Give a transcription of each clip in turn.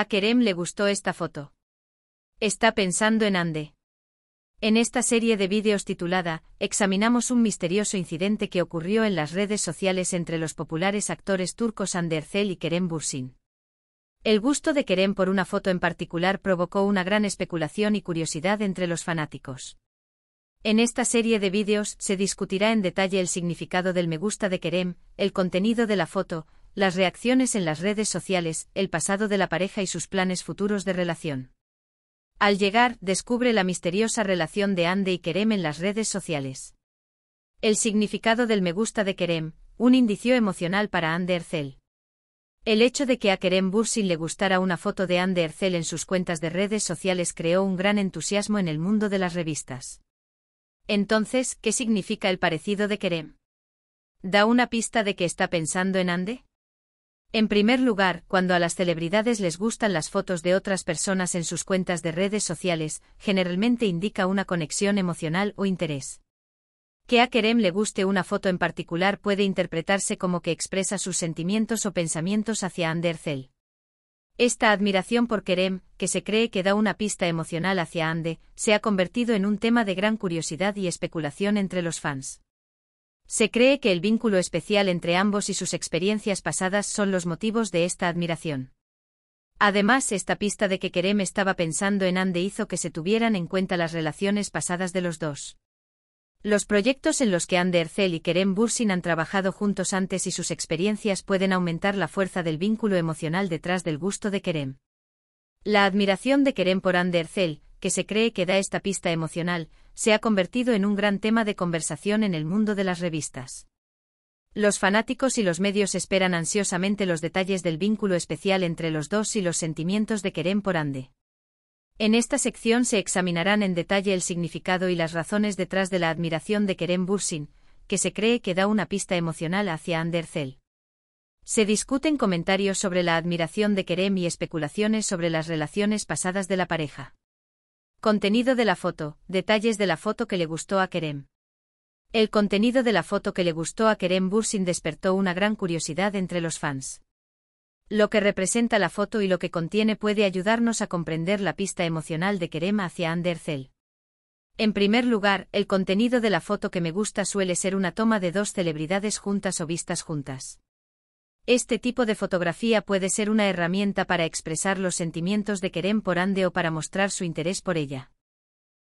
A Kerem le gustó esta foto. Está pensando en Ande. En esta serie de vídeos titulada, examinamos un misterioso incidente que ocurrió en las redes sociales entre los populares actores turcos Hande y Kerem Bursin. El gusto de Kerem por una foto en particular provocó una gran especulación y curiosidad entre los fanáticos. En esta serie de vídeos se discutirá en detalle el significado del me gusta de Kerem, el contenido de la foto, las reacciones en las redes sociales, el pasado de la pareja y sus planes futuros de relación. Al llegar, descubre la misteriosa relación de Ande y Kerem en las redes sociales. El significado del me gusta de Kerem, un indicio emocional para Ande Ercel. El hecho de que a Kerem Bursin le gustara una foto de Ande Ercel en sus cuentas de redes sociales creó un gran entusiasmo en el mundo de las revistas. Entonces, ¿qué significa el parecido de Kerem? ¿Da una pista de que está pensando en Ande? En primer lugar, cuando a las celebridades les gustan las fotos de otras personas en sus cuentas de redes sociales, generalmente indica una conexión emocional o interés. Que a Kerem le guste una foto en particular puede interpretarse como que expresa sus sentimientos o pensamientos hacia Andercel. Esta admiración por Kerem, que se cree que da una pista emocional hacia Ande, se ha convertido en un tema de gran curiosidad y especulación entre los fans. Se cree que el vínculo especial entre ambos y sus experiencias pasadas son los motivos de esta admiración. Además, esta pista de que Kerem estaba pensando en Ande hizo que se tuvieran en cuenta las relaciones pasadas de los dos. Los proyectos en los que Ande Ercel y Kerem Bursin han trabajado juntos antes y sus experiencias pueden aumentar la fuerza del vínculo emocional detrás del gusto de Kerem. La admiración de Kerem por Ande Ercel, que se cree que da esta pista emocional, se ha convertido en un gran tema de conversación en el mundo de las revistas. Los fanáticos y los medios esperan ansiosamente los detalles del vínculo especial entre los dos y los sentimientos de Kerem por Ande. En esta sección se examinarán en detalle el significado y las razones detrás de la admiración de Kerem Bursin, que se cree que da una pista emocional hacia Andercel. Se discuten comentarios sobre la admiración de Kerem y especulaciones sobre las relaciones pasadas de la pareja. Contenido de la foto, detalles de la foto que le gustó a Kerem. El contenido de la foto que le gustó a Kerem Bursin despertó una gran curiosidad entre los fans. Lo que representa la foto y lo que contiene puede ayudarnos a comprender la pista emocional de Kerem hacia Anderzel En primer lugar, el contenido de la foto que me gusta suele ser una toma de dos celebridades juntas o vistas juntas. Este tipo de fotografía puede ser una herramienta para expresar los sentimientos de Kerem por Ande o para mostrar su interés por ella.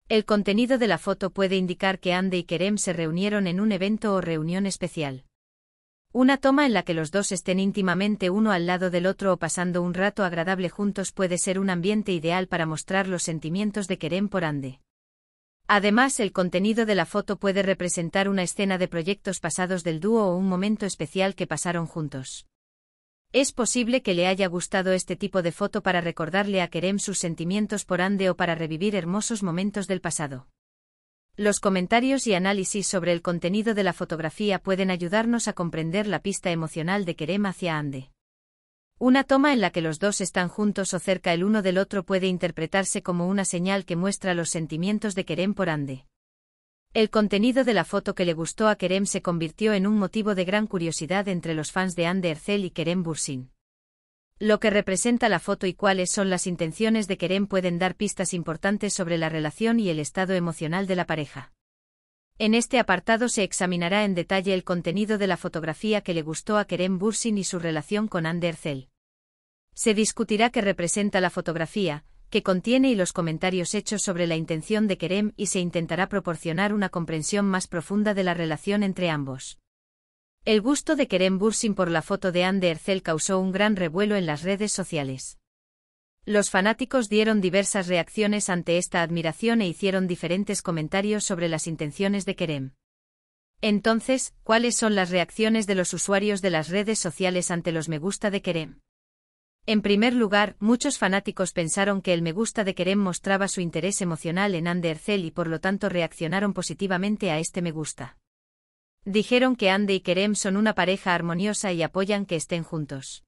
El contenido de la foto puede indicar que Ande y Kerem se reunieron en un evento o reunión especial. Una toma en la que los dos estén íntimamente uno al lado del otro o pasando un rato agradable juntos puede ser un ambiente ideal para mostrar los sentimientos de Kerem por Ande. Además, el contenido de la foto puede representar una escena de proyectos pasados del dúo o un momento especial que pasaron juntos. Es posible que le haya gustado este tipo de foto para recordarle a Kerem sus sentimientos por Ande o para revivir hermosos momentos del pasado. Los comentarios y análisis sobre el contenido de la fotografía pueden ayudarnos a comprender la pista emocional de Kerem hacia Ande. Una toma en la que los dos están juntos o cerca el uno del otro puede interpretarse como una señal que muestra los sentimientos de Kerem por Ande. El contenido de la foto que le gustó a Kerem se convirtió en un motivo de gran curiosidad entre los fans de Ande Ercel y Kerem Bursin. Lo que representa la foto y cuáles son las intenciones de Kerem pueden dar pistas importantes sobre la relación y el estado emocional de la pareja. En este apartado se examinará en detalle el contenido de la fotografía que le gustó a Kerem Bursin y su relación con Andercel. Se discutirá qué representa la fotografía, qué contiene y los comentarios hechos sobre la intención de Kerem y se intentará proporcionar una comprensión más profunda de la relación entre ambos. El gusto de Kerem Bursin por la foto de Anne causó un gran revuelo en las redes sociales. Los fanáticos dieron diversas reacciones ante esta admiración e hicieron diferentes comentarios sobre las intenciones de Kerem. Entonces, ¿cuáles son las reacciones de los usuarios de las redes sociales ante los me gusta de Kerem? En primer lugar, muchos fanáticos pensaron que el me gusta de Kerem mostraba su interés emocional en Andercel y por lo tanto reaccionaron positivamente a este me gusta. Dijeron que Ande y Kerem son una pareja armoniosa y apoyan que estén juntos.